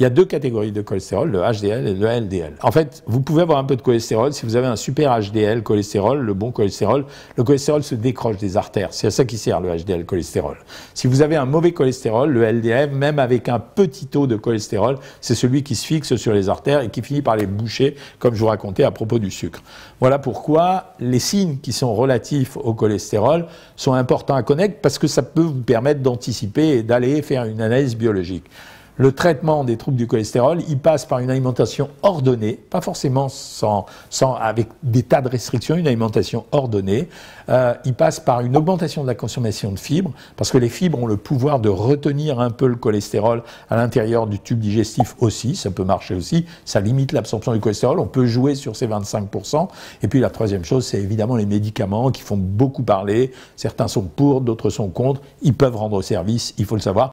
Il y a deux catégories de cholestérol, le HDL et le LDL. En fait, vous pouvez avoir un peu de cholestérol. Si vous avez un super HDL cholestérol, le bon cholestérol, le cholestérol se décroche des artères. C'est à ça qui sert le HDL cholestérol. Si vous avez un mauvais cholestérol, le LDL, même avec un petit taux de cholestérol, c'est celui qui se fixe sur les artères et qui finit par les boucher, comme je vous racontais à propos du sucre. Voilà pourquoi les signes qui sont relatifs au cholestérol sont importants à connaître parce que ça peut vous permettre d'anticiper et d'aller faire une analyse biologique le traitement des troubles du cholestérol, il passe par une alimentation ordonnée, pas forcément sans, sans avec des tas de restrictions, une alimentation ordonnée. Euh, il passe par une augmentation de la consommation de fibres, parce que les fibres ont le pouvoir de retenir un peu le cholestérol à l'intérieur du tube digestif aussi, ça peut marcher aussi, ça limite l'absorption du cholestérol, on peut jouer sur ces 25%. Et puis la troisième chose, c'est évidemment les médicaments qui font beaucoup parler, certains sont pour, d'autres sont contre, ils peuvent rendre service, il faut le savoir.